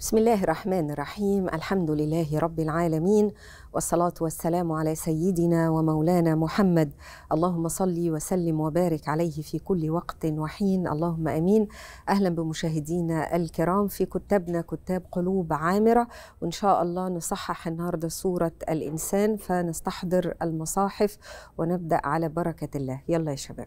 بسم الله الرحمن الرحيم الحمد لله رب العالمين والصلاة والسلام على سيدنا ومولانا محمد اللهم صل وسلم وبارك عليه في كل وقت وحين اللهم أمين أهلا بمشاهدينا الكرام في كتابنا كتاب قلوب عامرة وإن شاء الله نصحح النهاردة صورة الإنسان فنستحضر المصاحف ونبدأ على بركة الله يلا يا شباب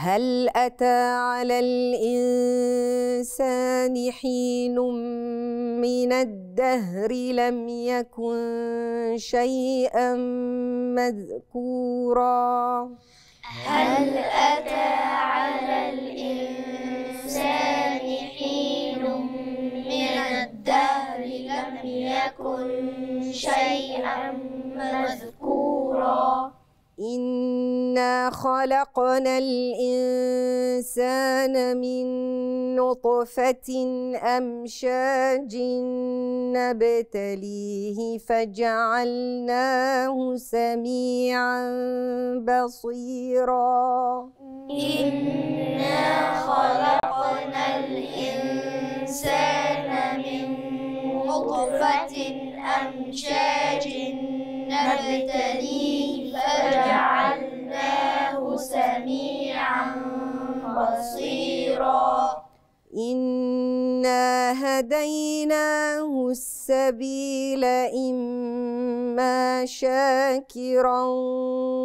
هل أتى على الإنسان حين من الدهر لم يكن شيئا مذكورا هل أتى على الإنسان حين من الدهر لم يكن شيئا مذكورا إنا خلقنا الإنسان من نطفة أمشاج نبتليه فجعلناه سميعا بصيرا إنا خلقنا الإنسان من نطفة أمشاج نبتليه فجعلناه سميعا بصيرا إنا هديناه السبيل إما شاكرا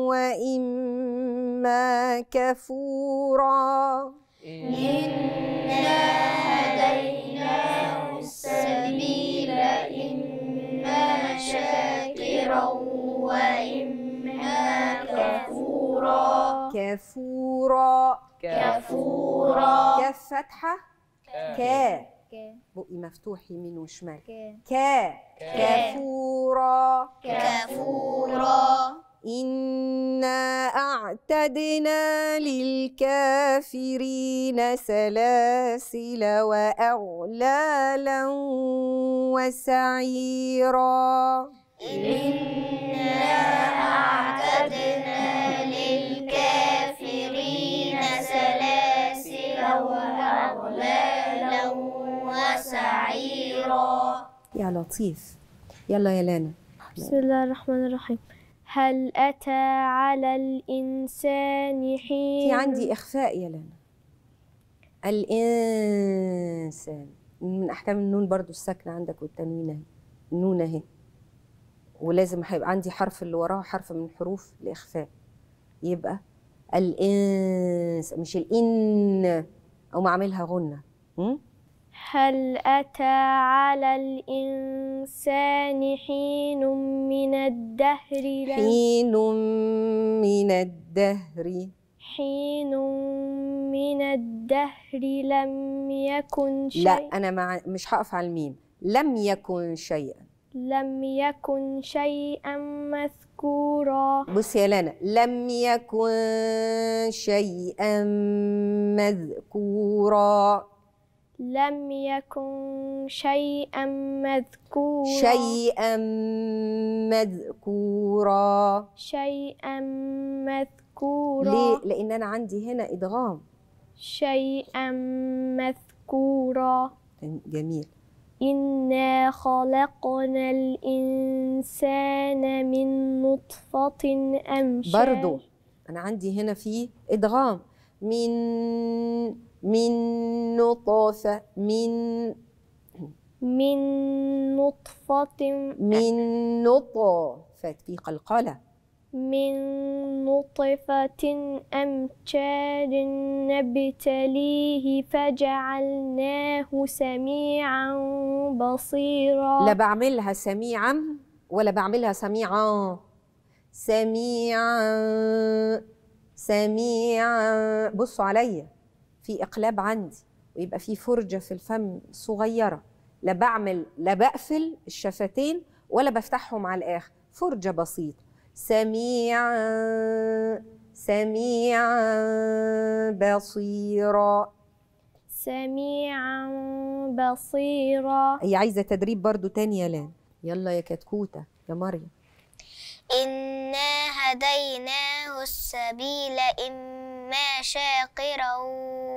وإما كفورا إنا هديناه السبيل إما شاكرا وإما كافورا كافورا كافورا كاف فتحة كا بقي مفتوح يمين وشمال كا كافورا كافورا إنا أعتدنا للكافرين سلاسل وأغلالا وسعيرا إنا وأعتدنا للكافرين سلاسل وأغلالا وسعيرا يا لطيف يلا يا لانا بسم الله الرحمن الرحيم هل أتى على الإنسان حين في عندي إخفاء يا لانا الإنسان من أحكام النون برضو الساكنة عندك والتنوين اهي النون اهي ولازم هيبقى عندي حرف اللي وراه حرف من حروف الاخفاء يبقى الانس مش الان او اعملها غنه هل أتى على الإنسان حين من الدهر لم حين من الدهر حين من الدهر لم يكن شيء لا أنا مع مش هقف على الميم لم يكن شيئا لم يكن شيئا مذكورا بصي يا لنا لم يكن شيئا مذكورا لم يكن شيئا مذكورا شيئا مذكورا شيئا مذكورا ليه؟ لأن أنا عندي هنا إدغام شيئا مذكورا جميل إنا خلقنا الإنسان من نطفة أمشاج برضو أنا عندي هنا في إدغام من من نطفة من من نطفة من نطفة في قلقلة من نطفة أمشاج نبتليه فجعلناه سميعا بصيرا لا بعملها سميعا ولا بعملها سميعا سميعا سميعا بصوا عليا في اقلاب عندي ويبقى في فرجه في الفم صغيره لا بعمل لا بقفل الشفتين ولا بفتحهم على الاخر فرجه بسيطه سميعا سميعا بصيرا سميعا بصيرا هي عايزه تدريب برضو تاني يا لام يلا يا كتكوته يا مريم إنا هديناه السبيل إما شاقرا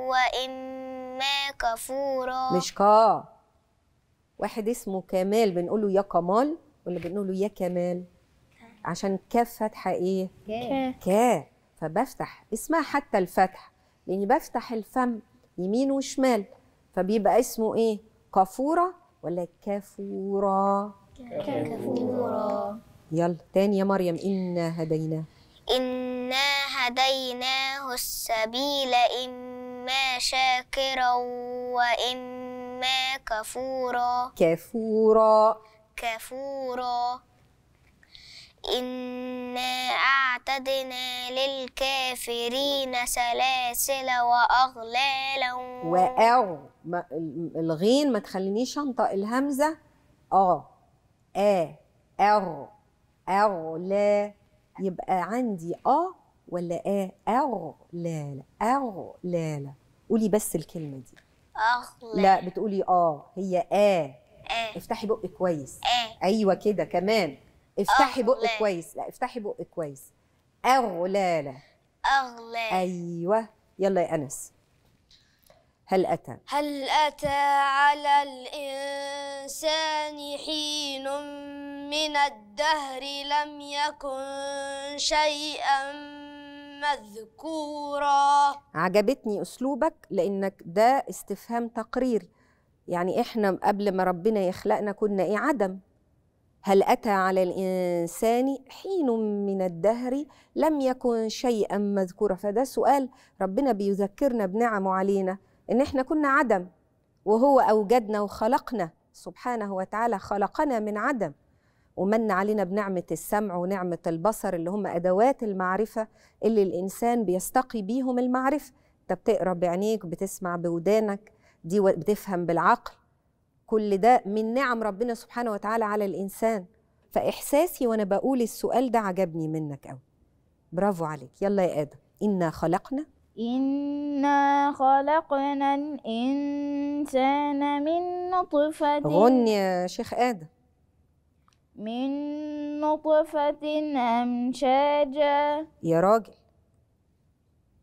وإما كفورا مش كا واحد اسمه كمال بنقوله يا كمال ولا بنقوله يا كمال عشان كاف فتحة ايه كا كا فبفتح اسمها حتى الفتح لاني يعني بفتح الفم يمين وشمال فبيبقى اسمه ايه كافوره ولا كافوره كافوره يلا تاني يا مريم انا هديناه انا هديناه السبيل اما شاكرا واما كفورا كفورا كفورا إنا أعتدنا للكافرين سلاسل وأغلالا وأو الغين ما تخلينيش أنطق الهمزة أ أ أغ أغلا يبقى عندي أ ولا أ أغلال أغلال قولي بس الكلمة دي أغلال لا بتقولي أه هي آه, آه. افتحي بقك كويس آه. أيوة كده كمان آه، افتحي بقك كويس لا افتحي بقك كويس اغلاله اغلاله ايوه يلا يا انس هل أتى هل أتى على الإنسان حين من الدهر لم يكن شيئا مذكورا عجبتني أسلوبك لأنك ده استفهام تقرير يعني إحنا قبل ما ربنا يخلقنا كنا إيه عدم هل أتى على الإنسان حين من الدهر لم يكن شيئا مذكورا فده سؤال ربنا بيذكرنا بنعمه علينا إن إحنا كنا عدم وهو أوجدنا وخلقنا سبحانه وتعالى خلقنا من عدم ومن علينا بنعمة السمع ونعمة البصر اللي هم أدوات المعرفة اللي الإنسان بيستقي بيهم المعرفة أنت بتقرأ بعينيك بتسمع بودانك دي بتفهم بالعقل كل ده من نعم ربنا سبحانه وتعالى على الإنسان فإحساسي وأنا بقول السؤال ده عجبني منك أوي برافو عليك يلا يا آدم إنا خلقنا إنا خلقنا الإنسان من نطفة غن يا شيخ آدم من نطفة أمشاجا يا راجل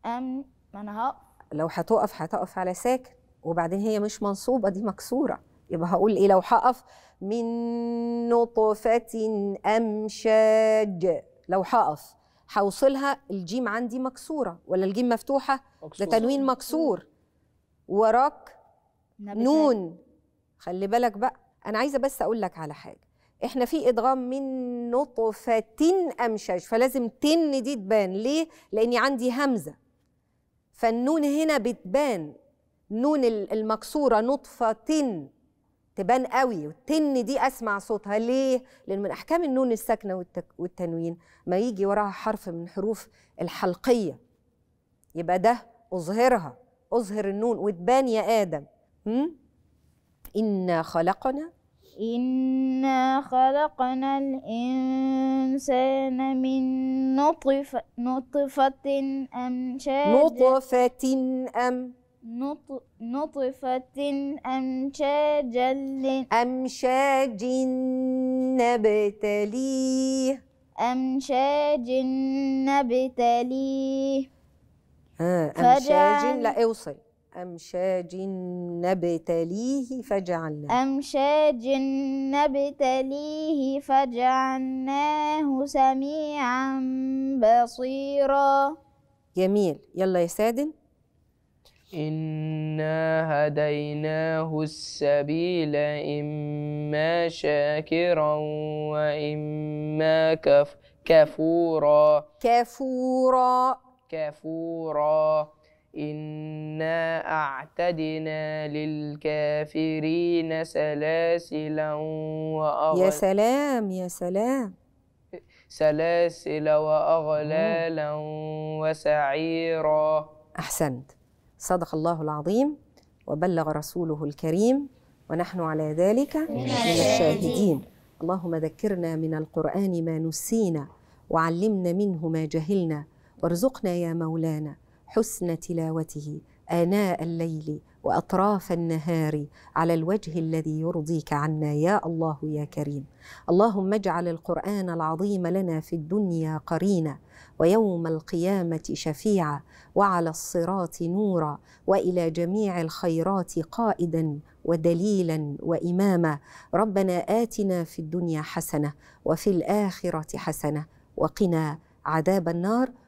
أم ما أنا هقف لو هتقف هتقف على ساكن وبعدين هي مش منصوبة دي مكسورة يبقى هقول ايه لو هقف من نطفة أمشاج لو هقف هوصلها الجيم عندي مكسورة ولا الجيم مفتوحة ده تنوين مكسور وراك نون خلي بالك بقى أنا عايزة بس أقول لك على حاجة احنا في ادغام من نطفه امشاج فلازم تن دي تبان ليه لاني عندي همزه فالنون هنا بتبان نون المكسوره نطفه تبان قوي والتن دي اسمع صوتها ليه لان من احكام النون الساكنه والتنوين ما يجي وراها حرف من حروف الحلقيه يبقى ده اظهرها اظهر النون وتبان يا ادم هم؟ انا خلقنا إنا خلقنا الإنسان من نطفة نطفة أمشاج نطفة أم نطفة أمشاج أمشاج نبتليه أمشاج نبتليه أمشاج لا اوصل أمشاج نبتليه فجعلناه أمشاج نبتليه فجعلناه سميعا بصيرا جميل يلا يا سادن إنا هديناه السبيل إما شاكرا وإما كف كفورا كفورا كفورا إنا أعتدنا للكافرين سلاسلا وأغلالا يا سلام يا سلام سلاسل وأغلالا وسعيرا أحسنت صدق الله العظيم وبلغ رسوله الكريم ونحن على ذلك من الشاهدين اللهم ذكرنا من القرآن ما نسينا وعلمنا منه ما جهلنا وارزقنا يا مولانا حسن تلاوته آناء الليل واطراف النهار على الوجه الذي يرضيك عنا يا الله يا كريم اللهم اجعل القران العظيم لنا في الدنيا قرينا ويوم القيامه شفيعا وعلى الصراط نورا والى جميع الخيرات قائدا ودليلا واماما ربنا اتنا في الدنيا حسنه وفي الاخره حسنه وقنا عذاب النار